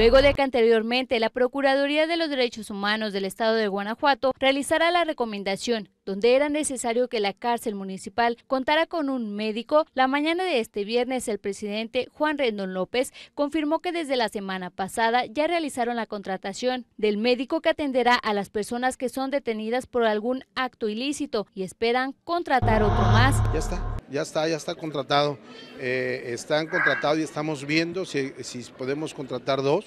luego de que anteriormente la Procuraduría de los Derechos Humanos del Estado de Guanajuato realizara la recomendación donde era necesario que la cárcel municipal contara con un médico, la mañana de este viernes el presidente Juan Rendón López confirmó que desde la semana pasada ya realizaron la contratación del médico que atenderá a las personas que son detenidas por algún acto ilícito y esperan contratar otro más. Ya está ya está, ya está contratado. Eh, están contratados y estamos viendo si, podemos contratar dos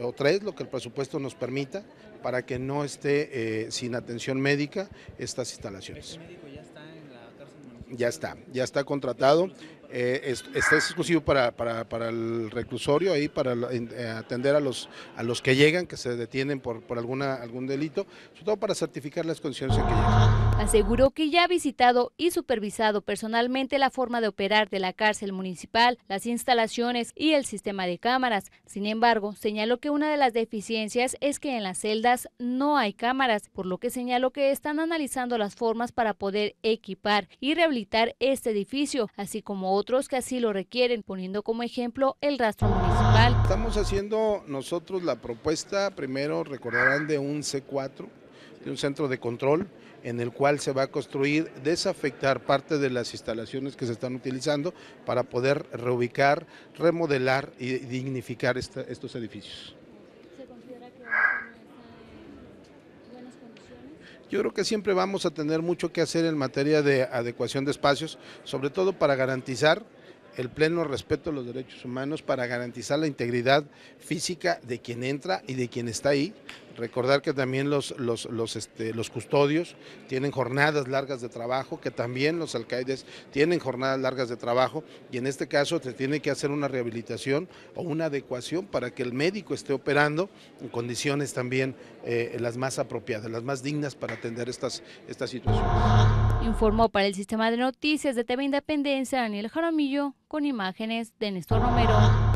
o tres, lo que el presupuesto nos permita, para que no esté eh, sin atención médica estas instalaciones. ya está Ya está, ya está contratado. Eh, está exclusivo para, para, para, el reclusorio, ahí para eh, atender a los, a los que llegan, que se detienen por, por alguna, algún delito, sobre todo para certificar las condiciones en que llegan. Aseguró que ya ha visitado y supervisado personalmente la forma de operar de la cárcel municipal, las instalaciones y el sistema de cámaras. Sin embargo, señaló que una de las deficiencias es que en las celdas no hay cámaras, por lo que señaló que están analizando las formas para poder equipar y rehabilitar este edificio, así como otros que así lo requieren, poniendo como ejemplo el rastro municipal. Estamos haciendo nosotros la propuesta, primero recordarán de un C4, de un centro de control en el cual se va a construir, desafectar parte de las instalaciones que se están utilizando para poder reubicar, remodelar y dignificar estos edificios. Yo creo que siempre vamos a tener mucho que hacer en materia de adecuación de espacios, sobre todo para garantizar el pleno respeto a los derechos humanos para garantizar la integridad física de quien entra y de quien está ahí, Recordar que también los, los, este, los, custodios tienen jornadas largas de trabajo, que también los alcaides tienen jornadas largas de trabajo y en este caso se tiene que hacer una rehabilitación o una adecuación para que el médico esté operando en condiciones también eh, las más apropiadas, las más dignas para atender estas, estas situaciones. Informó para el sistema de noticias de TV Independencia Daniel Jaramillo con imágenes de Néstor Romero.